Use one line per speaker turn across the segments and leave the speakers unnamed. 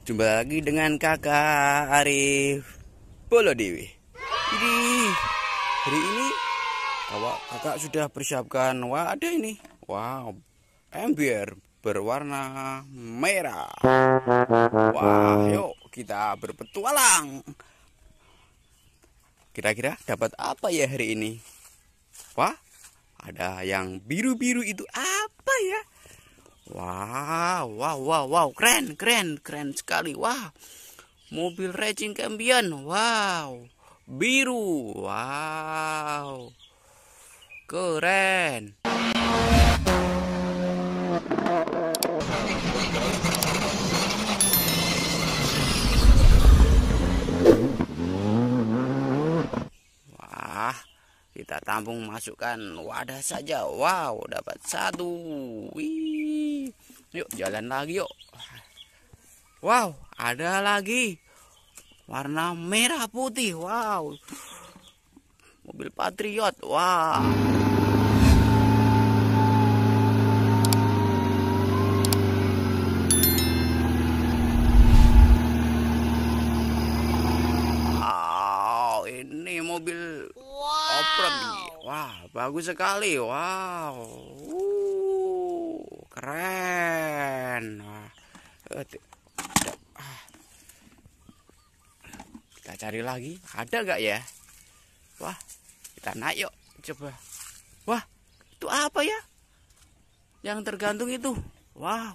Jumpa lagi dengan kakak Arif Bolodewi Jadi hari ini kakak, kakak sudah persiapkan Wah ada ini Wow Ember berwarna merah Wah yuk kita berpetualang Kira-kira dapat apa ya hari ini? Wah ada yang biru-biru itu apa ya? Wow, wow, wow, wow, keren, keren, keren sekali. Wah, wow. mobil racing kambian. Wow, biru. Wow, keren. kita tampung masukkan wadah saja. Wow, dapat satu. Wih. Yuk jalan lagi yuk. Wow, ada lagi. Warna merah putih. Wow. Mobil Patriot. Wow. Wow, ini mobil wow. wow, bagus sekali. Wow. Uh keren nah, eh, ah. kita cari lagi ada gak ya wah kita naik yuk coba wah itu apa ya yang tergantung itu wow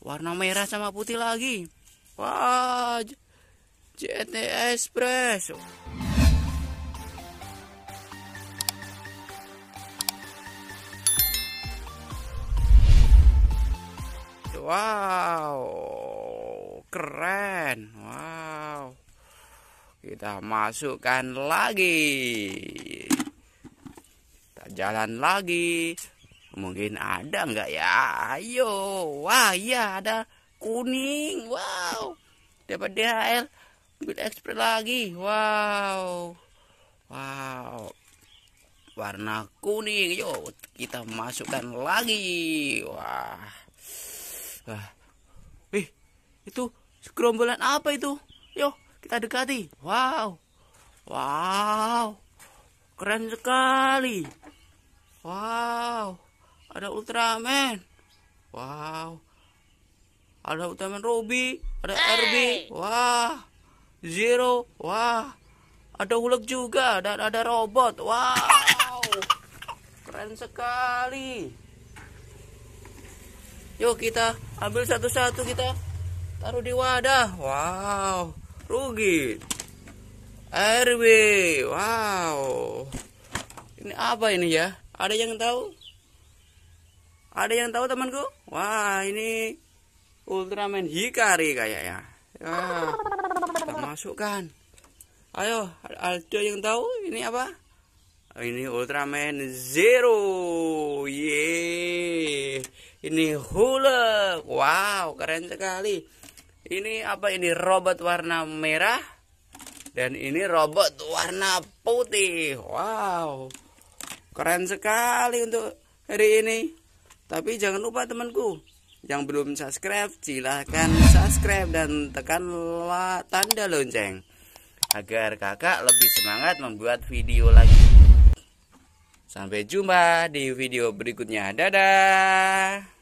warna merah sama putih lagi wah JT Express Wow, keren. Wow. Kita masukkan lagi. Kita jalan lagi. Mungkin ada nggak ya? Ayo. Wah, ya ada kuning. Wow. Dapat DHL. Good Express lagi. Wow. Wow warna kuning yuk kita masukkan lagi wah wih, itu segerombolan apa itu? Yo, kita dekati. Wow, wow, keren sekali. Wow, ada Ultraman. Wow, ada Ultraman Robi, ada hey. RB. Wah, Zero. Wah, ada Hulk juga dan ada robot. Wow, keren sekali. Yuk kita ambil satu-satu kita taruh di wadah. Wow, rugi. RW. Wow. Ini apa ini ya? Ada yang tahu? Ada yang tahu temanku? Wah, ini Ultraman Hikari kayaknya. Ya, kita masukkan. Ayo, ada yang tahu ini apa? Ini Ultraman Zero. Yeay ini hula wow keren sekali ini apa ini robot warna merah dan ini robot warna putih wow keren sekali untuk hari ini tapi jangan lupa temanku yang belum subscribe silahkan subscribe dan tekan tanda lonceng agar kakak lebih semangat membuat video lagi Sampai jumpa di video berikutnya. Dadah.